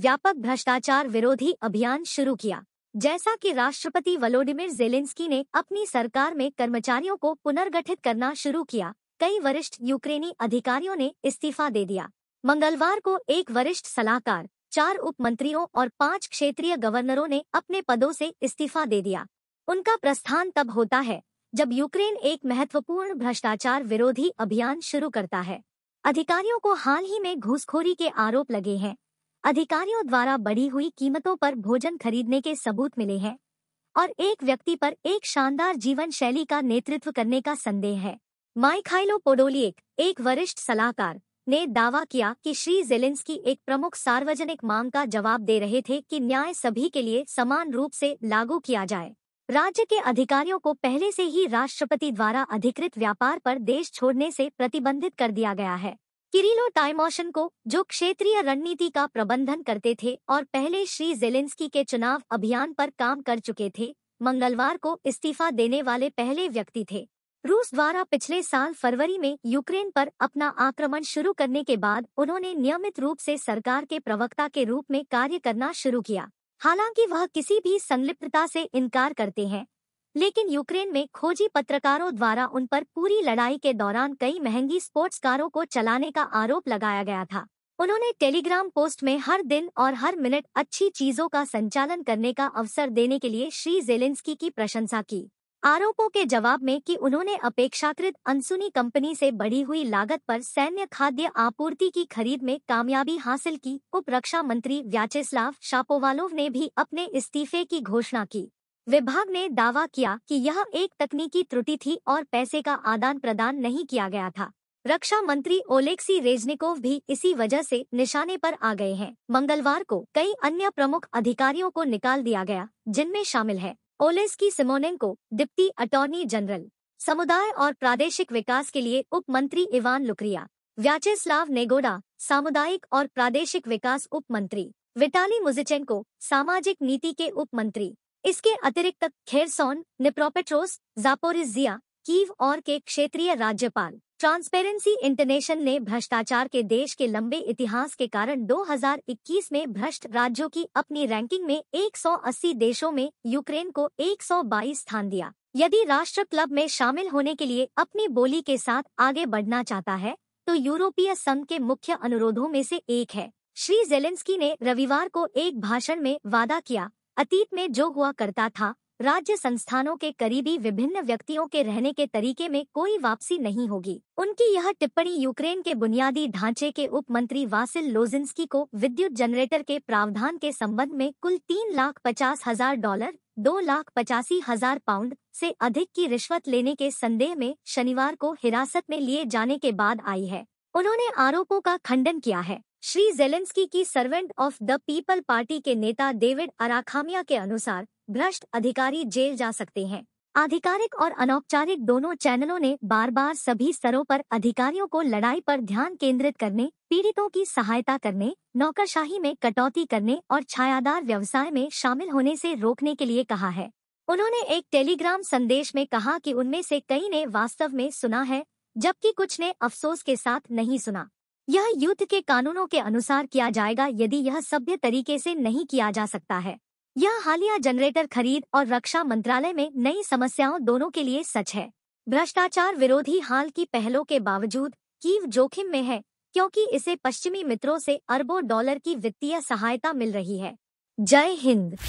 व्यापक भ्रष्टाचार विरोधी अभियान शुरू किया जैसा कि राष्ट्रपति वलोडिमिर जेलेंस्की ने अपनी सरकार में कर्मचारियों को पुनर्गठित करना शुरू किया कई वरिष्ठ यूक्रेनी अधिकारियों ने इस्तीफा दे दिया मंगलवार को एक वरिष्ठ सलाहकार चार उप मंत्रियों और पांच क्षेत्रीय गवर्नरों ने अपने पदों से इस्तीफा दे दिया उनका प्रस्थान तब होता है जब यूक्रेन एक महत्वपूर्ण भ्रष्टाचार विरोधी अभियान शुरू करता है अधिकारियों को हाल ही में घूसखोरी के आरोप लगे हैं अधिकारियों द्वारा बढ़ी हुई कीमतों पर भोजन खरीदने के सबूत मिले हैं और एक व्यक्ति पर एक शानदार जीवन शैली का नेतृत्व करने का संदेह है माइखाइलो पोडोलियक एक वरिष्ठ सलाहकार ने दावा किया कि श्री की एक प्रमुख सार्वजनिक मांग का जवाब दे रहे थे कि न्याय सभी के लिए समान रूप से लागू किया जाए राज्य के अधिकारियों को पहले से ही राष्ट्रपति द्वारा अधिकृत व्यापार पर देश छोड़ने से प्रतिबंधित कर दिया गया है किरिलो टाइमोशन को जो क्षेत्रीय रणनीति का प्रबंधन करते थे और पहले श्री जेलेंस्की के चुनाव अभियान पर काम कर चुके थे मंगलवार को इस्तीफा देने वाले पहले व्यक्ति थे रूस द्वारा पिछले साल फरवरी में यूक्रेन पर अपना आक्रमण शुरू करने के बाद उन्होंने नियमित रूप से सरकार के प्रवक्ता के रूप में कार्य करना शुरू किया हालांकि वह किसी भी संलिप्तता से इनकार करते हैं लेकिन यूक्रेन में खोजी पत्रकारों द्वारा उन पर पूरी लड़ाई के दौरान कई महंगी स्पोर्ट्स कारों को चलाने का आरोप लगाया गया था उन्होंने टेलीग्राम पोस्ट में हर दिन और हर मिनट अच्छी चीजों का संचालन करने का अवसर देने के लिए श्री जेलेंस्की की प्रशंसा की आरोपों के जवाब में कि उन्होंने अपेक्षाकृत अनसुनी कंपनी से बढ़ी हुई लागत पर सैन्य खाद्य आपूर्ति की खरीद में कामयाबी हासिल की उप रक्षा मंत्री व्याचेस्लाव शापोवालोव ने भी अपने इस्तीफे की घोषणा की विभाग ने दावा किया कि यह एक तकनीकी त्रुटि थी और पैसे का आदान प्रदान नहीं किया गया था रक्षा मंत्री ओलेक्सी रेजनिकोव भी इसी वजह से निशाने पर आ गए हैं मंगलवार को कई अन्य प्रमुख अधिकारियों को निकाल दिया गया जिनमें शामिल है ओलेस्की सिमोनेंको डिप्टी अटॉर्नी जनरल समुदाय और प्रादेशिक विकास के लिए उप मंत्री इवान लुक्रिया व्याचेस्लाव नेगोडा सामुदायिक और प्रादेशिक विकास उप मंत्री विटाली मुजिचेंको सामाजिक नीति के उप मंत्री इसके अतिरिक्त खेरसोन निप्रोपेट्रोस जापोरिजिया कीव और के क्षेत्रीय राज्यपाल ट्रांसपेरेंसी इंटरनेशनल ने भ्रष्टाचार के देश के लंबे इतिहास के कारण 2021 में भ्रष्ट राज्यों की अपनी रैंकिंग में 180 देशों में यूक्रेन को 122 स्थान दिया यदि राष्ट्र क्लब में शामिल होने के लिए अपनी बोली के साथ आगे बढ़ना चाहता है तो यूरोपीय संघ के मुख्य अनुरोधों में से एक है श्री जेलेंस्की ने रविवार को एक भाषण में वादा किया अतीत में जो हुआ करता था राज्य संस्थानों के करीबी विभिन्न व्यक्तियों के रहने के तरीके में कोई वापसी नहीं होगी उनकी यह टिप्पणी यूक्रेन के बुनियादी ढांचे के उप मंत्री वासिल लोजिंस्की को विद्युत जनरेटर के प्रावधान के संबंध में कुल तीन लाख पचास हजार डॉलर दो लाख पचासी हजार पाउंड से अधिक की रिश्वत लेने के संदेह में शनिवार को हिरासत में लिए जाने के बाद आई है उन्होंने आरोपों का खंडन किया है श्री जेलेंस्की की servant of the people party के नेता डेविड अराखामिया के अनुसार भ्रष्ट अधिकारी जेल जा सकते हैं आधिकारिक और अनौपचारिक दोनों चैनलों ने बार बार सभी स्तरों पर अधिकारियों को लड़ाई पर ध्यान केंद्रित करने पीड़ितों की सहायता करने नौकरशाही में कटौती करने और छायादार व्यवसाय में शामिल होने से रोकने के लिए कहा है उन्होंने एक टेलीग्राम संदेश में कहा कि उनमें से कई ने वास्तव में सुना है जबकि कुछ ने अफसोस के साथ नहीं सुना यह युद्ध के कानूनों के अनुसार किया जाएगा यदि यह सभ्य तरीके से नहीं किया जा सकता है यह हालिया जनरेटर खरीद और रक्षा मंत्रालय में नई समस्याओं दोनों के लिए सच है भ्रष्टाचार विरोधी हाल की पहलों के बावजूद कीव जोखिम में है क्योंकि इसे पश्चिमी मित्रों से अरबों डॉलर की वित्तीय सहायता मिल रही है जय हिंद